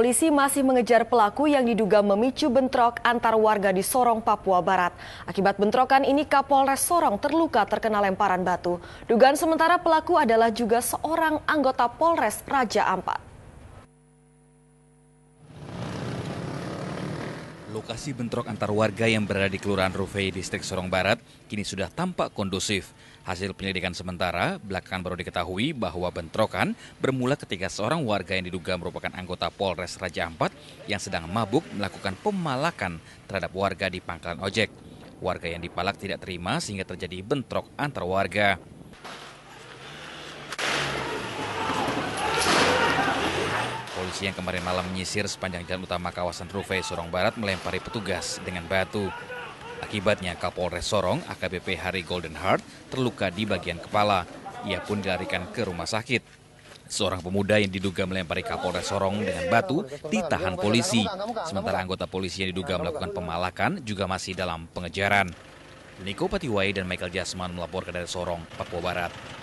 Polisi masih mengejar pelaku yang diduga memicu bentrok antar warga di Sorong, Papua Barat. Akibat bentrokan ini Kapolres Sorong terluka terkena lemparan batu. Dugaan sementara pelaku adalah juga seorang anggota Polres Raja Ampat. Lokasi bentrok antar warga yang berada di Kelurahan Rufei, Distrik Sorong Barat, kini sudah tampak kondusif. Hasil penyelidikan sementara, belakangan baru diketahui bahwa bentrokan bermula ketika seorang warga yang diduga merupakan anggota Polres Raja Ampat yang sedang mabuk melakukan pemalakan terhadap warga di pangkalan ojek. Warga yang dipalak tidak terima sehingga terjadi bentrok antar warga. Polisi yang kemarin malam menyisir sepanjang jalan utama kawasan Rufe Sorong Barat melempari petugas dengan batu. Akibatnya Kapolres Sorong AKBP Hari Golden Heart terluka di bagian kepala. Ia pun dilarikan ke rumah sakit. Seorang pemuda yang diduga melempari Kapolres Sorong dengan batu ditahan polisi. Sementara anggota polisi yang diduga melakukan pemalakan juga masih dalam pengejaran. Niko Patiwai dan Michael Jasman melaporkan dari Sorong, Papua Barat.